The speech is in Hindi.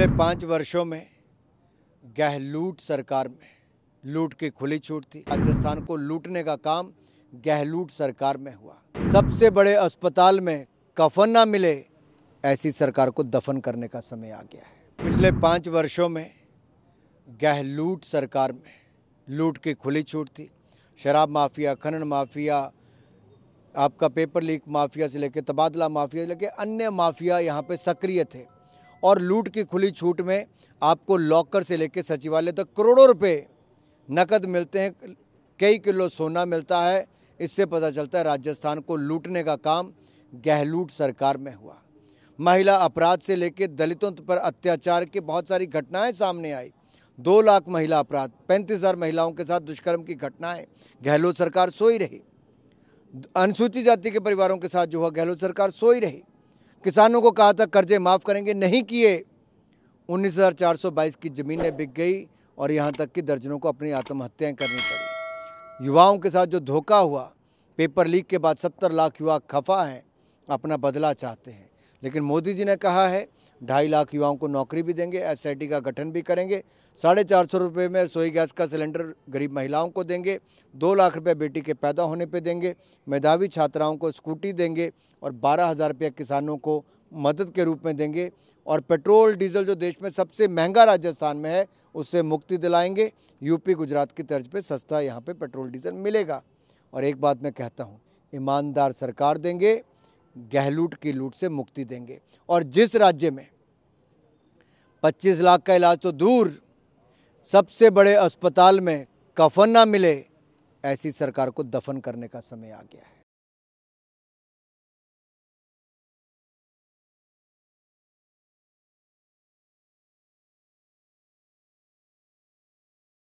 पिछले पाँच वर्षों में गहलूट सरकार में लूट की खुली छूट थी राजस्थान को लूटने का काम गहलूट सरकार में हुआ सबसे बड़े अस्पताल में कफन ना मिले ऐसी सरकार को दफन करने का समय आ गया है पिछले पाँच वर्षों में गहलूट सरकार में लूट की खुली छूट थी शराब माफिया खनन माफिया आपका पेपर लीक माफिया से लेकर तबादला माफिया से लेकर अन्य माफिया यहाँ पे सक्रिय थे और लूट की खुली छूट में आपको लॉकर से लेकर सचिवालय तक करोड़ों रुपये नकद मिलते हैं कई किलो सोना मिलता है इससे पता चलता है राजस्थान को लूटने का काम गहलूट सरकार में हुआ महिला अपराध से लेकर दलितों पर अत्याचार की बहुत सारी घटनाएं सामने आई दो लाख महिला अपराध पैंतीस हज़ार महिलाओं के साथ दुष्कर्म की घटनाएं गहलोत सरकार सोई रही अनुसूचित जाति के परिवारों के साथ जो हुआ गहलोत सरकार सोई रही किसानों को कहा था कर्जे माफ़ करेंगे नहीं किए 19,422 की ज़मीनें बिक गई और यहाँ तक कि दर्जनों को अपनी आत्महत्याएं करनी पड़ी युवाओं के साथ जो धोखा हुआ पेपर लीक के बाद 70 लाख युवा खफा हैं अपना बदला चाहते हैं लेकिन मोदी जी ने कहा है ढाई लाख युवाओं को नौकरी भी देंगे एस का गठन भी करेंगे साढ़े चार सौ रुपये में रसोई गैस का सिलेंडर गरीब महिलाओं को देंगे दो लाख रुपये बेटी के पैदा होने पे देंगे मेधावी छात्राओं को स्कूटी देंगे और बारह हज़ार रुपया किसानों को मदद के रूप में देंगे और पेट्रोल डीजल जो देश में सबसे महंगा राजस्थान में है उससे मुक्ति दिलाएंगे यूपी गुजरात की तर्ज पर सस्ता यहाँ पे पेट्रोल डीजल मिलेगा और एक बात मैं कहता हूँ ईमानदार सरकार देंगे गहलूट की लूट से मुक्ति देंगे और जिस राज्य में 25 लाख का इलाज तो दूर सबसे बड़े अस्पताल में कफन ना मिले ऐसी सरकार को दफन करने का समय आ गया है